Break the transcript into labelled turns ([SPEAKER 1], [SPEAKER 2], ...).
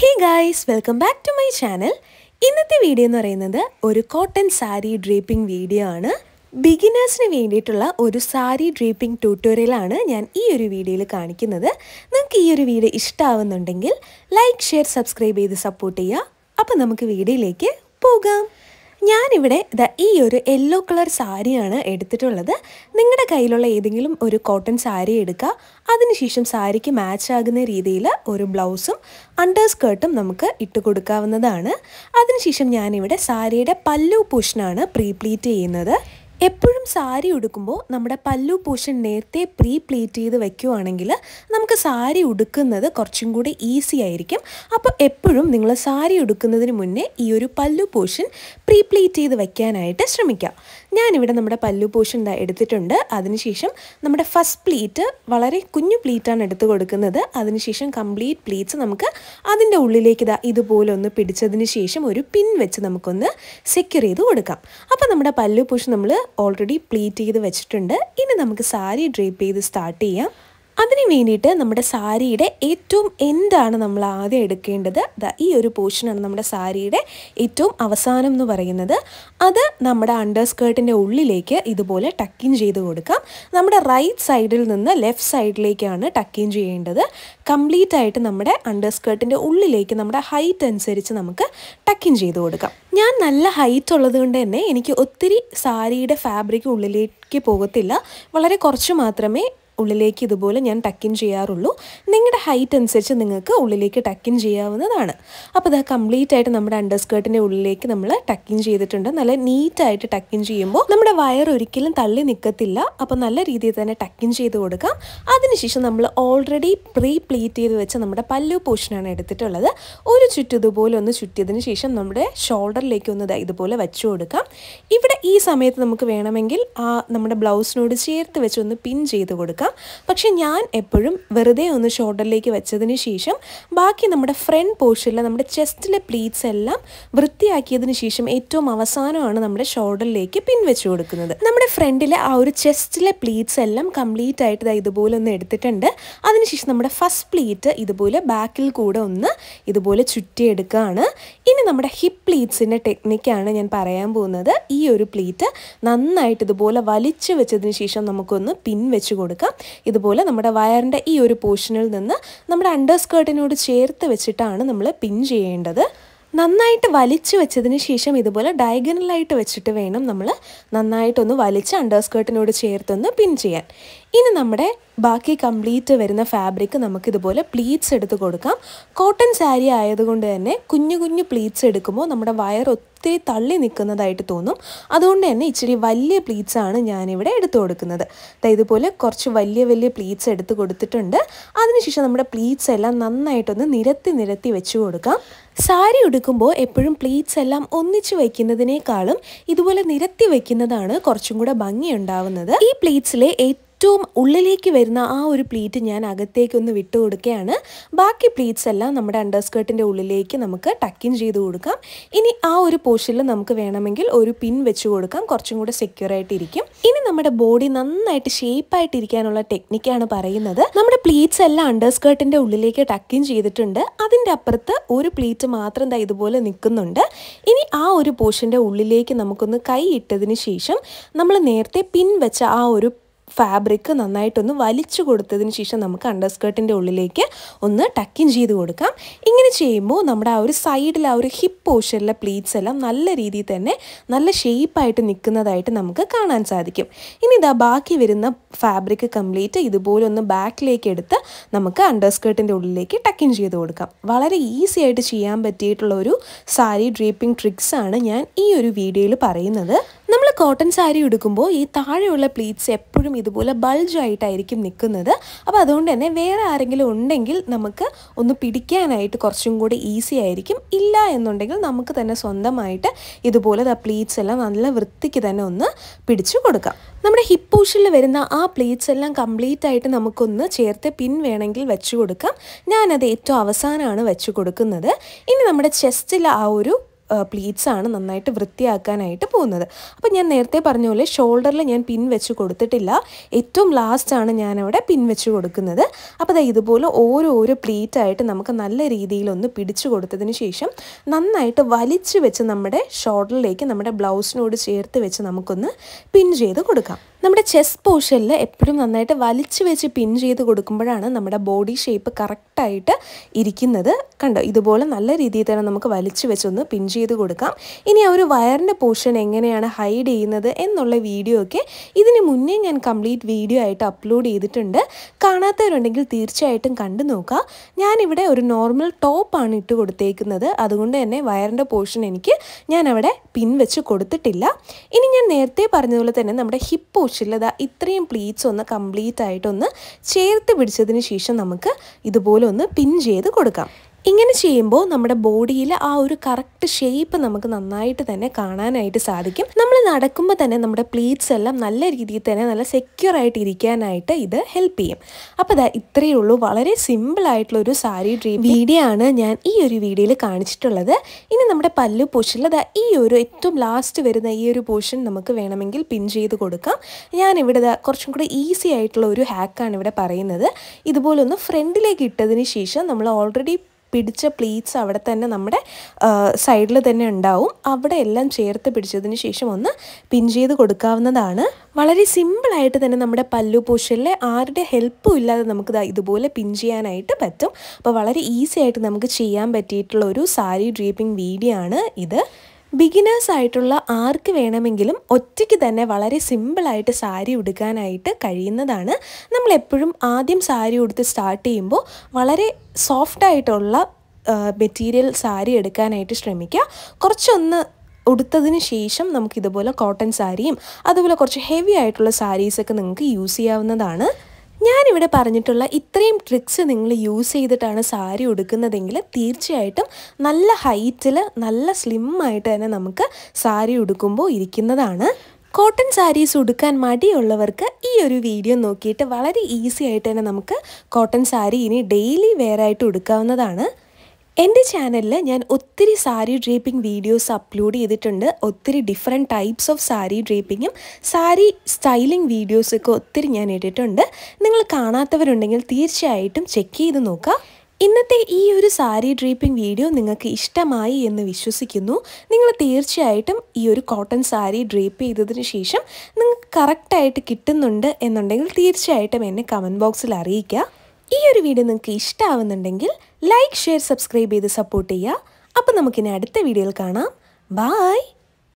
[SPEAKER 1] hey guys welcome back to my channel ഇന്നത്തെ video എന്ന് പറയുന്നത് ഒരു കോട്ടൺ സാരി ഡ്രേപ്പിംഗ് വീഡിയോ ആണ് ബിഗിനേഴ്സിന് വേണ്ടിയിട്ടുള്ള ഒരു സാരി ഡ്രേപ്പിംഗ് ട്യൂട്ടോറിയലാണ് ഞാൻ ഈ ഒരു വീഡിയോയിൽ കാണിക്കുന്നത് നിങ്ങൾക്ക് ഈ ഒരു വീഡിയോ ഇഷ്ടമാവുന്നുണ്ടെങ്കിൽ ലൈക്ക് ഷെയർ സബ്സ്ക്രൈബ് ചെയ്ത് സപ്പോർട്ട് ചെയ്യുക അപ്പം നമുക്ക് വീഡിയോയിലേക്ക് പോകാം ഞാനിവിടെ ഈ ഒരു യെല്ലോ കളർ സാരിയാണ് എടുത്തിട്ടുള്ളത് നിങ്ങളുടെ കയ്യിലുള്ള ഏതെങ്കിലും ഒരു കോട്ടൺ സാരി എടുക്കുക അതിനുശേഷം സാരിക്ക് മാച്ച് ആകുന്ന രീതിയിൽ ഒരു ബ്ലൗസും അണ്ടർ സ്കേർട്ടും നമുക്ക് ഇട്ട് കൊടുക്കാവുന്നതാണ് അതിനുശേഷം ഞാനിവിടെ സാരിയുടെ പല്ലു പൂഷനാണ് പ്രീപ്ലീറ്റ് ചെയ്യുന്നത് എപ്പോഴും സാരി ഉടുക്കുമ്പോൾ നമ്മുടെ പല്ലു പോഷൻ നേരത്തെ പ്രീ പ്ലീറ്റ് ചെയ്ത് വെക്കുവാണെങ്കിൽ നമുക്ക് സാരി ഉടുക്കുന്നത് കുറച്ചും കൂടി ഈസി ആയിരിക്കും അപ്പോൾ എപ്പോഴും നിങ്ങൾ സാരി ഉടുക്കുന്നതിന് മുന്നേ ഈ ഒരു പല്ലു പോഷൻ പ്രീ പ്ലീറ്റ് ചെയ്ത് വെക്കാനായിട്ട് ശ്രമിക്കാം ഞാനിവിടെ നമ്മുടെ പല്ലു പോഷൻ എടുത്തിട്ടുണ്ട് അതിനുശേഷം നമ്മുടെ ഫസ്റ്റ് പ്ലീറ്റ് വളരെ കുഞ്ഞു പ്ലീറ്റാണ് എടുത്ത് കൊടുക്കുന്നത് അതിനുശേഷം കംപ്ലീറ്റ് പ്ലീറ്റ്സ് നമുക്ക് അതിൻ്റെ ഉള്ളിലേക്ക് ഇതാ ഇതുപോലെ ഒന്ന് പിടിച്ചതിന് ശേഷം ഒരു പിൻ വെച്ച് നമുക്കൊന്ന് സെക്യൂർ ചെയ്ത് കൊടുക്കാം അപ്പോൾ നമ്മുടെ പല്ലു പോഷൻ നമ്മൾ ഓൾറെഡി പ്ലീറ്റ് ചെയ്ത് വെച്ചിട്ടുണ്ട് ഇനി നമുക്ക് സാരി ഡ്രേപ്പ് ചെയ്ത് സ്റ്റാർട്ട് ചെയ്യാം അതിന് വേണ്ടിയിട്ട് നമ്മുടെ സാരിയുടെ ഏറ്റവും എന്താണ് നമ്മൾ ആദ്യം എടുക്കേണ്ടത് ഈ ഒരു പോർഷനാണ് നമ്മുടെ സാരിയുടെ ഏറ്റവും അവസാനം എന്ന് പറയുന്നത് അത് നമ്മുടെ അണ്ടർ സ്കേർട്ടിൻ്റെ ഉള്ളിലേക്ക് ഇതുപോലെ ടക്കിൻ ചെയ്ത് കൊടുക്കാം നമ്മുടെ റൈറ്റ് സൈഡിൽ നിന്ന് ലെഫ്റ്റ് സൈഡിലേക്കാണ് ടക്കിൻ ചെയ്യേണ്ടത് കംപ്ലീറ്റ് ആയിട്ട് നമ്മുടെ അണ്ടർ സ്കേർട്ടിൻ്റെ ഉള്ളിലേക്ക് നമ്മുടെ ഹൈറ്റ് അനുസരിച്ച് നമുക്ക് ടക്കിൻ ചെയ്ത് കൊടുക്കാം ഞാൻ നല്ല ഹൈറ്റ് ഉള്ളത് കൊണ്ട് തന്നെ എനിക്ക് ഒത്തിരി സാരിയുടെ ഫാബ്രിക് ഉള്ളിലേക്ക് പോകത്തില്ല വളരെ കുറച്ച് മാത്രമേ ഉള്ളിലേക്ക് ഇതുപോലെ ഞാൻ ടക്കിൻ ചെയ്യാറുള്ളൂ നിങ്ങളുടെ ഹൈറ്റ് അനുസരിച്ച് നിങ്ങൾക്ക് ഉള്ളിലേക്ക് ടക്കിൻ ചെയ്യാവുന്നതാണ് അപ്പോൾ ഇത് കംപ്ലീറ്റ് ആയിട്ട് നമ്മുടെ അണ്ടർ സ്കേർട്ടിൻ്റെ ഉള്ളിലേക്ക് നമ്മൾ ടക്കിൻ ചെയ്തിട്ടുണ്ട് നല്ല നീറ്റായിട്ട് ടക്കിൻ ചെയ്യുമ്പോൾ നമ്മുടെ വയർ ഒരിക്കലും തള്ളി നിൽക്കത്തില്ല അപ്പോൾ നല്ല രീതിയിൽ തന്നെ ടക്കിൻ ചെയ്ത് കൊടുക്കാം അതിനുശേഷം നമ്മൾ ഓൾറെഡി പ്രീ പ്ലീറ്റ് ചെയ്ത് വെച്ച നമ്മുടെ പല്ലു പോർഷനാണ് എടുത്തിട്ടുള്ളത് ഒരു ചുറ്റും ഇതുപോലെ ഒന്ന് ചുറ്റിയതിന് ശേഷം നമ്മുടെ ഷോൾഡറിലേക്ക് ഒന്ന് ഇതുപോലെ വെച്ചു കൊടുക്കാം ഇവിടെ ഈ സമയത്ത് നമുക്ക് വേണമെങ്കിൽ ആ നമ്മുടെ ബ്ലൗസിനോട് ചേർത്ത് വെച്ച് ഒന്ന് പിൻ ചെയ്ത് കൊടുക്കാം ചേർക്കാം പക്ഷേ ഞാൻ എപ്പോഴും വെറുതെ ഒന്ന് ഷോൾഡറിലേക്ക് വെച്ചതിന് ശേഷം ബാക്കി നമ്മുടെ ഫ്രണ്ട് പോർഷനിലെ നമ്മുടെ ചെസ്റ്റിലെ പ്ലീറ്റ്സ് എല്ലാം വൃത്തിയാക്കിയതിന് ശേഷം ഏറ്റവും അവസാനമാണ് നമ്മുടെ ഷോൾഡറിലേക്ക് പിൻവെച്ചു കൊടുക്കുന്നത് നമ്മുടെ ഫ്രണ്ടിലെ ആ ഒരു ചെസ്റ്റിലെ പ്ലീറ്റ്സ് എല്ലാം കംപ്ലീറ്റ് ആയിട്ട് ഇതുപോലെ ഒന്ന് എടുത്തിട്ടുണ്ട് അതിനുശേഷം നമ്മുടെ ഫസ്റ്റ് പ്ലീറ്റ് ഇതുപോലെ ബാക്കിൽ കൂടെ ഒന്ന് ഇതുപോലെ ചുറ്റിയെടുക്കുകയാണ് ഇനി നമ്മുടെ ഹിപ്പ് പ്ലീറ്റ്സിൻ്റെ ടെക്നിക്കാണ് ഞാൻ പറയാൻ പോകുന്നത് ഈ ഒരു പ്ലീറ്റ് നന്നായിട്ട് ഇതുപോലെ വലിച്ചു വെച്ചതിന് ശേഷം നമുക്കൊന്ന് പിൻ കൊടുക്കാം ഇതുപോലെ നമ്മുടെ വയറിൻ്റെ ഈ ഒരു പോർഷനിൽ നിന്ന് നമ്മുടെ അണ്ടർ സ്കേർട്ടിനോട് ചേർത്ത് വെച്ചിട്ടാണ് നമ്മൾ പിൻ ചെയ്യേണ്ടത് നന്നായിട്ട് വലിച്ചു വെച്ചതിന് ശേഷം ഇതുപോലെ ഡയഗണലായിട്ട് വെച്ചിട്ട് വേണം നമ്മൾ നന്നായിട്ടൊന്ന് വലിച്ച് അണ്ടർസ്കേർട്ടിനോട് ചേർത്തൊന്ന് പിൻ ചെയ്യാൻ ഇനി നമ്മുടെ ബാക്കി കംപ്ലീറ്റ് വരുന്ന ഫാബ്രിക് നമുക്കിതുപോലെ പ്ലീറ്റ്സ് എടുത്ത് കൊടുക്കാം കോട്ടൺ സാരി ആയതുകൊണ്ട് തന്നെ കുഞ്ഞു കുഞ്ഞു പ്ലീറ്റ്സ് എടുക്കുമ്പോൾ നമ്മുടെ വയർ ഒത്തിരി തള്ളി നിൽക്കുന്നതായിട്ട് തോന്നും അതുകൊണ്ട് തന്നെ ഇച്ചിരി വലിയ പ്ലീറ്റ്സ് ആണ് ഞാനിവിടെ എടുത്തു കൊടുക്കുന്നത് ഇതുപോലെ കുറച്ച് വലിയ വലിയ പ്ലീറ്റ്സ് എടുത്ത് കൊടുത്തിട്ടുണ്ട് അതിനുശേഷം നമ്മുടെ പ്ലീറ്റ്സ് എല്ലാം നന്നായിട്ടൊന്ന് നിരത്തി നിരത്തി വെച്ച് കൊടുക്കാം സാരി ഉടുക്കുമ്പോൾ എപ്പോഴും പ്ലീറ്റ്സ് എല്ലാം ഒന്നിച്ച് വയ്ക്കുന്നതിനേക്കാളും ഇതുപോലെ നിരത്തി വയ്ക്കുന്നതാണ് കുറച്ചും കൂടെ ഭംഗിയുണ്ടാവുന്നത് ഈ പ്ലീറ്റ്സിലെ ഏറ്റവും ഏറ്റവും ഉള്ളിലേക്ക് വരുന്ന ആ ഒരു പ്ലീറ്റ് ഞാൻ അകത്തേക്കൊന്ന് വിട്ടു കൊടുക്കുകയാണ് ബാക്കി പ്ലീറ്റ്സ് എല്ലാം നമ്മുടെ അണ്ടർസ്കേർട്ടിൻ്റെ ഉള്ളിലേക്ക് നമുക്ക് ടക്കിൻ ചെയ്ത് കൊടുക്കാം ഇനി ആ ഒരു പോർഷനിൽ നമുക്ക് വേണമെങ്കിൽ ഒരു പിൻ വെച്ച് കൊടുക്കാം കുറച്ചും കൂടെ സെക്യൂർ ആയിട്ടിരിക്കും ഇനി നമ്മുടെ ബോഡി നന്നായിട്ട് ഷേപ്പായിട്ടിരിക്കാനുള്ള ടെക്നിക്കാണ് പറയുന്നത് നമ്മുടെ പ്ലീറ്റ്സ് എല്ലാം അണ്ടർസ്കേർട്ടിൻ്റെ ഉള്ളിലേക്ക് ടക്കിൻ ചെയ്തിട്ടുണ്ട് അതിൻ്റെ അപ്പുറത്ത് ഒരു പ്ലീറ്റ് മാത്രം ദാ ഇതുപോലെ നിൽക്കുന്നുണ്ട് ഇനി ആ ഒരു പോർഷൻ്റെ ഉള്ളിലേക്ക് നമുക്കൊന്ന് കൈ ഇട്ടതിന് ശേഷം നമ്മൾ നേരത്തെ പിൻ വെച്ച ആ ഒരു ഫാബ്രിക് നന്നായിട്ടൊന്ന് വലിച്ചു കൊടുത്തതിന് ശേഷം നമുക്ക് അണ്ടർസ്കേർട്ടിൻ്റെ ഉള്ളിലേക്ക് ഒന്ന് ടക്കിൻ ചെയ്ത് കൊടുക്കാം ഇങ്ങനെ ചെയ്യുമ്പോൾ നമ്മുടെ ആ ഒരു സൈഡിൽ ആ ഒരു ഹിപ്പ് പോർഷനിലെ പ്ലീറ്റ്സ് എല്ലാം നല്ല രീതിയിൽ തന്നെ നല്ല ഷേപ്പായിട്ട് നിൽക്കുന്നതായിട്ട് നമുക്ക് കാണാൻ സാധിക്കും ഇനി ഇതാ ബാക്കി വരുന്ന ഫാബ്രിക് കംപ്ലീറ്റ് ഇതുപോലെ ഒന്ന് ബാക്കിലേക്ക് എടുത്ത് നമുക്ക് അണ്ടർസ്കേർട്ടിൻ്റെ ഉള്ളിലേക്ക് ടക്കിൻ ചെയ്ത് കൊടുക്കാം വളരെ ഈസി ആയിട്ട് ചെയ്യാൻ പറ്റിയിട്ടുള്ള ഒരു സാരി ഡ്രീപ്പിംഗ് ആണ് ഞാൻ ഈ ഒരു വീഡിയോയിൽ പറയുന്നത് നമ്മൾ കോട്ടൺ സാരി എടുക്കുമ്പോൾ ഈ താഴെയുള്ള പ്ലീറ്റ്സ് എപ്പോഴും ഇതുപോലെ ബൾജായിട്ടായിരിക്കും നിൽക്കുന്നത് അപ്പോൾ അതുകൊണ്ട് തന്നെ വേറെ ആരെങ്കിലും ഉണ്ടെങ്കിൽ നമുക്ക് ഒന്ന് പിടിക്കാനായിട്ട് കുറച്ചും കൂടി ഈസി ആയിരിക്കും ഇല്ല എന്നുണ്ടെങ്കിൽ നമുക്ക് തന്നെ സ്വന്തമായിട്ട് ഇതുപോലെ പ്ലീറ്റ്സ് എല്ലാം നല്ല വൃത്തിക്ക് തന്നെ ഒന്ന് പിടിച്ചു കൊടുക്കാം നമ്മുടെ ഹിപ്പ് പൂഷിൽ വരുന്ന ആ പ്ലീറ്റ്സ് എല്ലാം കംപ്ലീറ്റ് ആയിട്ട് നമുക്കൊന്ന് ചേർത്ത് പിൻ വേണമെങ്കിൽ വെച്ചു കൊടുക്കാം ഞാനത് ഏറ്റവും അവസാനമാണ് വെച്ചു കൊടുക്കുന്നത് ഇനി നമ്മുടെ ചെസ്റ്റിൽ ആ ഒരു പ്ലീറ്റ്സാണ് നന്നായിട്ട് വൃത്തിയാക്കാനായിട്ട് പോകുന്നത് അപ്പോൾ ഞാൻ നേരത്തെ പറഞ്ഞ പോലെ ഷോൾഡറിൽ ഞാൻ പിൻ വെച്ച് കൊടുത്തിട്ടില്ല ഏറ്റവും ലാസ്റ്റാണ് ഞാനവിടെ പിൻ വെച്ച് കൊടുക്കുന്നത് അപ്പോൾ ദാ ഇതുപോലെ ഓരോ ഓരോ പ്ലീറ്റായിട്ട് നമുക്ക് നല്ല രീതിയിലൊന്ന് പിടിച്ചു കൊടുത്തതിന് ശേഷം നന്നായിട്ട് വലിച്ചു വെച്ച് നമ്മുടെ ഷോൾഡറിലേക്ക് നമ്മുടെ ബ്ലൗസിനോട് ചേർത്ത് വെച്ച് നമുക്കൊന്ന് പിൻ ചെയ്ത് കൊടുക്കാം നമ്മുടെ ചെസ്റ്റ് പോർഷനിൽ എപ്പോഴും നന്നായിട്ട് വലിച്ചു വെച്ച് പിൻ ചെയ്ത് കൊടുക്കുമ്പോഴാണ് നമ്മുടെ ബോഡി ഷേപ്പ് കറക്റ്റായിട്ട് ഇരിക്കുന്നത് കണ്ടോ ഇതുപോലെ നല്ല രീതിയിൽ തന്നെ നമുക്ക് വലിച്ചു വെച്ചൊന്ന് പിൻ ചെയ്ത് കൊടുക്കാം ഇനി ആ ഒരു വയറിൻ്റെ പോർഷൻ എങ്ങനെയാണ് ഹൈഡ് ചെയ്യുന്നത് എന്നുള്ള വീഡിയോ ഒക്കെ ഇതിന് മുന്നേ ഞാൻ കംപ്ലീറ്റ് വീഡിയോ ആയിട്ട് അപ്ലോഡ് ചെയ്തിട്ടുണ്ട് കാണാത്തവരുണ്ടെങ്കിൽ തീർച്ചയായിട്ടും കണ്ടു നോക്കുക ഞാനിവിടെ ഒരു നോർമൽ ടോപ്പാണ് ഇട്ട് കൊടുത്തേക്കുന്നത് അതുകൊണ്ട് തന്നെ വയറിൻ്റെ പോർഷൻ എനിക്ക് ഞാനവിടെ പിൻ വെച്ച് കൊടുത്തിട്ടില്ല ഇനി ഞാൻ നേരത്തെ പറഞ്ഞതുപോലെ തന്നെ നമ്മുടെ ഹിപ്പ് പോർഷൻ ആവശ്യമില്ല ദാ ഇത്രയും പ്ലീറ്റ്സ് ഒന്ന് കംപ്ലീറ്റ് ആയിട്ടൊന്ന് ചേർത്ത് പിടിച്ചതിന് ശേഷം നമുക്ക് ഇതുപോലെ ഒന്ന് പിൻ ചെയ്ത് കൊടുക്കാം ഇങ്ങനെ ചെയ്യുമ്പോൾ നമ്മുടെ ബോഡിയിൽ ആ ഒരു കറക്റ്റ് ഷേപ്പ് നമുക്ക് നന്നായിട്ട് തന്നെ കാണാനായിട്ട് സാധിക്കും നമ്മൾ നടക്കുമ്പോൾ തന്നെ നമ്മുടെ പ്ലീറ്റ്സ് എല്ലാം നല്ല രീതിയിൽ തന്നെ നല്ല സെക്യൂർ ആയിട്ട് ഇരിക്കാനായിട്ട് ഇത് ഹെൽപ്പ് ചെയ്യും അപ്പോൾ അതാ ഇത്രയേ ഉള്ളൂ വളരെ സിമ്പിൾ ആയിട്ടുള്ള ഒരു സാരി ഡ്രീം വീഡിയോ ആണ് ഞാൻ ഈ ഒരു വീഡിയോയിൽ കാണിച്ചിട്ടുള്ളത് ഇനി നമ്മുടെ പല്ലു പോർഷനിൽ അതാ ഈ ഒരു ഏറ്റവും ലാസ്റ്റ് വരുന്ന ഈ ഒരു പോഷൻ നമുക്ക് വേണമെങ്കിൽ പിൻ ചെയ്ത് കൊടുക്കാം ഞാൻ ഇവിടെ കുറച്ചും കൂടി ഈസി ആയിട്ടുള്ള ഒരു ഹാക്കാണ് ഇവിടെ പറയുന്നത് ഇതുപോലൊന്ന് ഫ്രണ്ടിലേക്ക് ഇട്ടതിന് ശേഷം നമ്മൾ ഓൾറെഡി പിടിച്ച പ്ലീറ്റ്സ് അവിടെ തന്നെ നമ്മുടെ സൈഡിൽ തന്നെ ഉണ്ടാവും അവിടെ എല്ലാം ചേർത്ത് പിടിച്ചതിന് ശേഷം ഒന്ന് പിൻ ചെയ്ത് കൊടുക്കാവുന്നതാണ് വളരെ സിമ്പിളായിട്ട് തന്നെ നമ്മുടെ പല്ലു പോഷനിലെ ആരുടെ ഹെൽപ്പും ഇല്ലാതെ നമുക്ക് ഇതുപോലെ പിൻ ചെയ്യാനായിട്ട് പറ്റും അപ്പോൾ വളരെ ഈസി ആയിട്ട് നമുക്ക് ചെയ്യാൻ പറ്റിയിട്ടുള്ള ഒരു സാരി ഡ്രീപ്പിംഗ് വീഡിയോ ആണ് ഇത് ബിഗിനേഴ്സ് ആയിട്ടുള്ള ആർക്ക് വേണമെങ്കിലും ഒറ്റയ്ക്ക് തന്നെ വളരെ സിമ്പിളായിട്ട് സാരി ഉടുക്കാനായിട്ട് കഴിയുന്നതാണ് നമ്മൾ എപ്പോഴും ആദ്യം സാരി ഉടുത്ത് സ്റ്റാർട്ട് ചെയ്യുമ്പോൾ വളരെ സോഫ്റ്റായിട്ടുള്ള മെറ്റീരിയൽ സാരി എടുക്കാനായിട്ട് ശ്രമിക്കുക കുറച്ചൊന്ന് ഉടുത്തതിന് ശേഷം നമുക്കിതുപോലെ കോട്ടൺ സാരിയും അതുപോലെ കുറച്ച് ഹെവി ആയിട്ടുള്ള സാരീസൊക്കെ നിങ്ങൾക്ക് യൂസ് ചെയ്യാവുന്നതാണ് ഞാനിവിടെ പറഞ്ഞിട്ടുള്ള ഇത്രയും ട്രിക്സ് നിങ്ങൾ യൂസ് ചെയ്തിട്ടാണ് സാരി ഉടുക്കുന്നതെങ്കിൽ തീർച്ചയായിട്ടും നല്ല ഹൈറ്റിൽ നല്ല സ്ലിമ്മായിട്ട് ആയിട്ട് തന്നെ നമുക്ക് സാരി ഉടുക്കുമ്പോൾ ഇരിക്കുന്നതാണ് കോട്ടൺ സാരീസ് ഉടുക്കാൻ മടിയുള്ളവർക്ക് ഈ ഒരു വീഡിയോ നോക്കിയിട്ട് വളരെ ഈസി ആയിട്ട് തന്നെ നമുക്ക് കോട്ടൺ സാരി ഇനി ഡെയിലി വെയറായിട്ട് ഉടുക്കാവുന്നതാണ് എൻ്റെ ചാനലിൽ ഞാൻ ഒത്തിരി സാരി ഡ്രേപ്പിംഗ് വീഡിയോസ് അപ്ലോഡ് ചെയ്തിട്ടുണ്ട് ഒത്തിരി ഡിഫറെൻറ്റ് ടൈപ്സ് ഓഫ് സാരി ഡ്രേപ്പിങ്ങും സാരി സ്റ്റൈലിംഗ് വീഡിയോസൊക്കെ ഒത്തിരി ഞാൻ ഇട്ടിട്ടുണ്ട് നിങ്ങൾ കാണാത്തവരുണ്ടെങ്കിൽ തീർച്ചയായിട്ടും ചെക്ക് ചെയ്ത് നോക്കുക ഇന്നത്തെ ഈ ഒരു സാരി ഡ്രീപ്പിംഗ് വീഡിയോ നിങ്ങൾക്ക് ഇഷ്ടമായി എന്ന് വിശ്വസിക്കുന്നു നിങ്ങൾ തീർച്ചയായിട്ടും ഈ ഒരു കോട്ടൺ സാരി ഡ്രീപ്പ് ചെയ്തതിന് ശേഷം നിങ്ങൾക്ക് കറക്റ്റായിട്ട് കിട്ടുന്നുണ്ട് എന്നുണ്ടെങ്കിൽ തീർച്ചയായിട്ടും എന്നെ കമൻറ്റ് ബോക്സിൽ അറിയിക്കുക ഈ ഒരു വീഡിയോ നിങ്ങൾക്ക് ഇഷ്ടമാവുന്നുണ്ടെങ്കിൽ ലൈക്ക് ഷെയർ സബ്സ്ക്രൈബ് ചെയ്ത് സപ്പോർട്ട് ചെയ്യുക അപ്പം നമുക്കിനി അടുത്ത വീഡിയോയിൽ കാണാം ബായ്